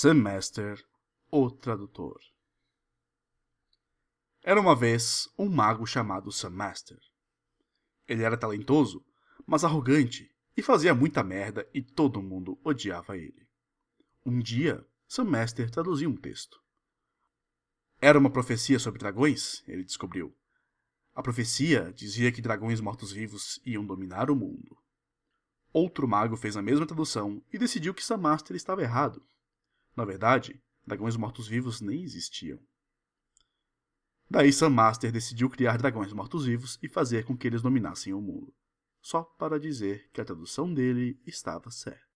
Semester, o tradutor. Era uma vez um mago chamado Semester. Ele era talentoso, mas arrogante e fazia muita merda e todo mundo odiava ele. Um dia, Semester traduziu um texto. Era uma profecia sobre dragões, ele descobriu. A profecia dizia que dragões mortos-vivos iam dominar o mundo. Outro mago fez a mesma tradução e decidiu que Samaster estava errado. Na verdade, dragões mortos-vivos nem existiam. Daí Sam Master decidiu criar dragões mortos-vivos e fazer com que eles dominassem o mundo. Só para dizer que a tradução dele estava certa.